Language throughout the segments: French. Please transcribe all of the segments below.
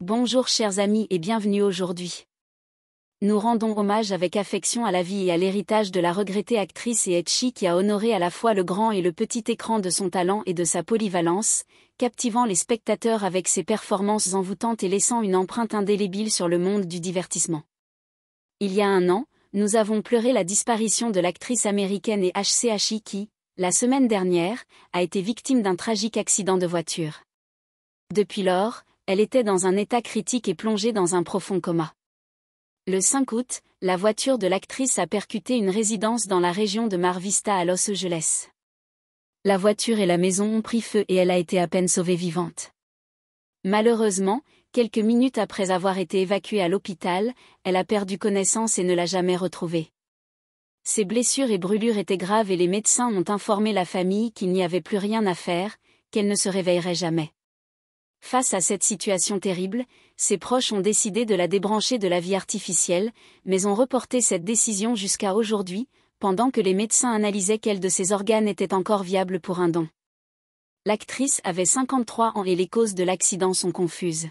Bonjour chers amis et bienvenue aujourd'hui. Nous rendons hommage avec affection à la vie et à l'héritage de la regrettée actrice et Etchi qui a honoré à la fois le grand et le petit écran de son talent et de sa polyvalence, captivant les spectateurs avec ses performances envoûtantes et laissant une empreinte indélébile sur le monde du divertissement. Il y a un an, nous avons pleuré la disparition de l'actrice américaine et HCHI qui, la semaine dernière, a été victime d'un tragique accident de voiture. Depuis lors, elle était dans un état critique et plongée dans un profond coma. Le 5 août, la voiture de l'actrice a percuté une résidence dans la région de Mar Vista à Los Angeles. La voiture et la maison ont pris feu et elle a été à peine sauvée vivante. Malheureusement, quelques minutes après avoir été évacuée à l'hôpital, elle a perdu connaissance et ne l'a jamais retrouvée. Ses blessures et brûlures étaient graves et les médecins ont informé la famille qu'il n'y avait plus rien à faire, qu'elle ne se réveillerait jamais. Face à cette situation terrible, ses proches ont décidé de la débrancher de la vie artificielle, mais ont reporté cette décision jusqu'à aujourd'hui, pendant que les médecins analysaient quel de ses organes était encore viable pour un don. L'actrice avait 53 ans et les causes de l'accident sont confuses.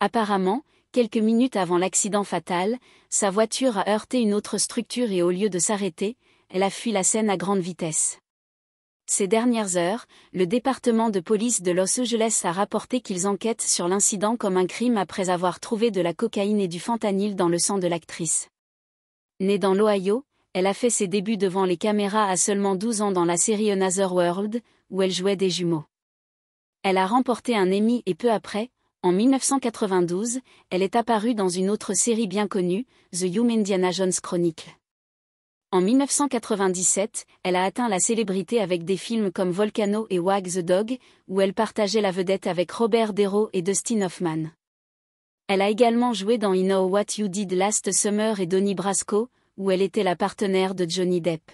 Apparemment, quelques minutes avant l'accident fatal, sa voiture a heurté une autre structure et au lieu de s'arrêter, elle a fui la scène à grande vitesse. Ces dernières heures, le département de police de Los Angeles a rapporté qu'ils enquêtent sur l'incident comme un crime après avoir trouvé de la cocaïne et du fentanyl dans le sang de l'actrice. Née dans l'Ohio, elle a fait ses débuts devant les caméras à seulement 12 ans dans la série Another World, où elle jouait des jumeaux. Elle a remporté un Emmy et peu après, en 1992, elle est apparue dans une autre série bien connue, The Young Indiana Jones Chronicle. En 1997, elle a atteint la célébrité avec des films comme Volcano et Wag the Dog, où elle partageait la vedette avec Robert Dero et Dustin Hoffman. Elle a également joué dans You Know What You Did Last Summer et Donnie Brasco, où elle était la partenaire de Johnny Depp.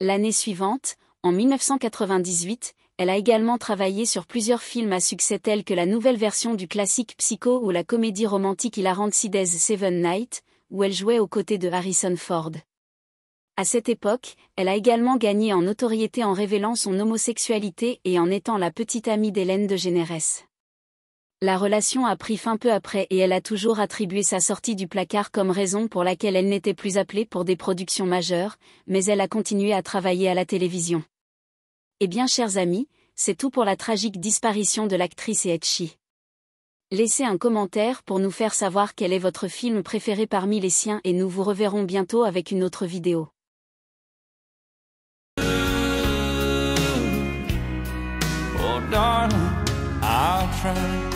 L'année suivante, en 1998, elle a également travaillé sur plusieurs films à succès tels que la nouvelle version du classique Psycho ou la comédie romantique hilarante Days Seven Nights, où elle jouait aux côtés de Harrison Ford. À cette époque, elle a également gagné en notoriété en révélant son homosexualité et en étant la petite amie d'Hélène de Généresse. La relation a pris fin peu après et elle a toujours attribué sa sortie du placard comme raison pour laquelle elle n'était plus appelée pour des productions majeures, mais elle a continué à travailler à la télévision. Eh bien chers amis, c'est tout pour la tragique disparition de l'actrice Etchi. Laissez un commentaire pour nous faire savoir quel est votre film préféré parmi les siens et nous vous reverrons bientôt avec une autre vidéo. Oh,